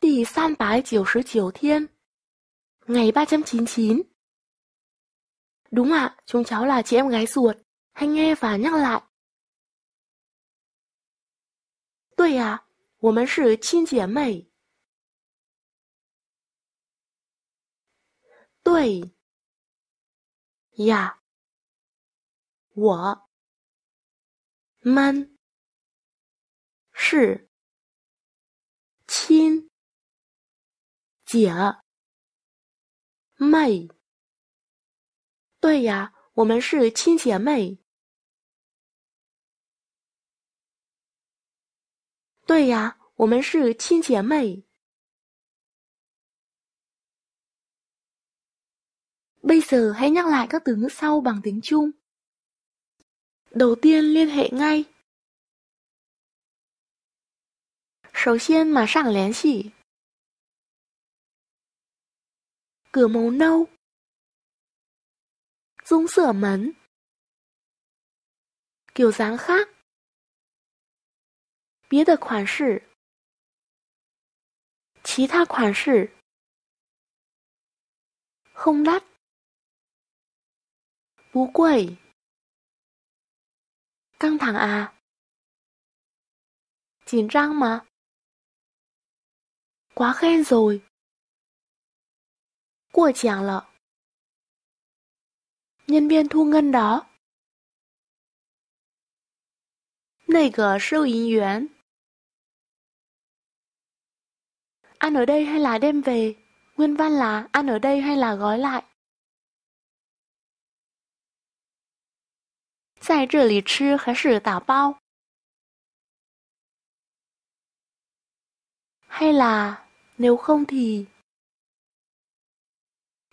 dì san b á n g à y ba trăm chín chín đúng ạ chúng cháu là chị em gái ruột h ã y n g h e và n h ắ c lại 对呀，我们是亲姐妹。对呀，我们是。姐。妹。对呀，我们是亲姐妹。对呀，我们是亲姐妹。Bây giờ hãy nhắc lại các từ ngữ sau bằng tiếng Trung. Đầu tiên liên hệ ngay. tiên, liên 首先马上联系。cửa màu nâu. Dung sửa mấn. Kiểu dáng khác. Bia đờ khoản sử. Chí tha khoản sử. Không đắt. Bú quẩy. Căng thẳng à? Chín trang mà. Quá khen rồi của chàng lợ. Nhân viên thu ngân đó. Này ăn ở đây hay là đem về? Nguyên văn là ăn ở đây hay là gói lại? Tại hay Hay là nếu không thì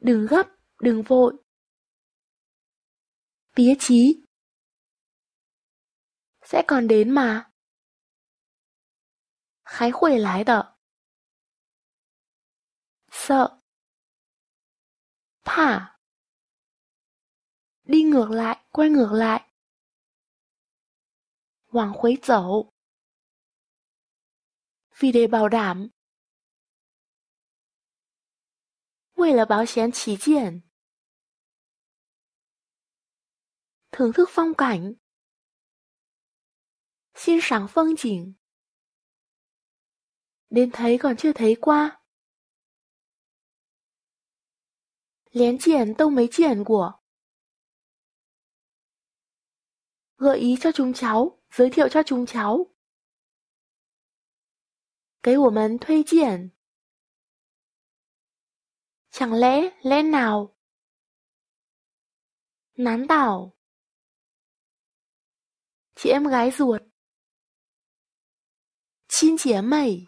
đừng gấp, đừng vội. Tía chí Sẽ còn đến mà. Khái khuẩy lái đợ. Sợ. Thả. Đi ngược lại, quay ngược lại. Hoàng khuấy dẫu. Vì để bảo đảm 为了保险起见，thưởng thức phong đến thấy còn chưa thấy qua. Lén triển tông mấy triển của Gợi ý cho chúng cháu, giới thiệu cho chúng cháu. Cái của mình thuê triển. Chẳng lẽ, lẽ nào? Nán tảo Chị em gái ruột Chín chía mẩy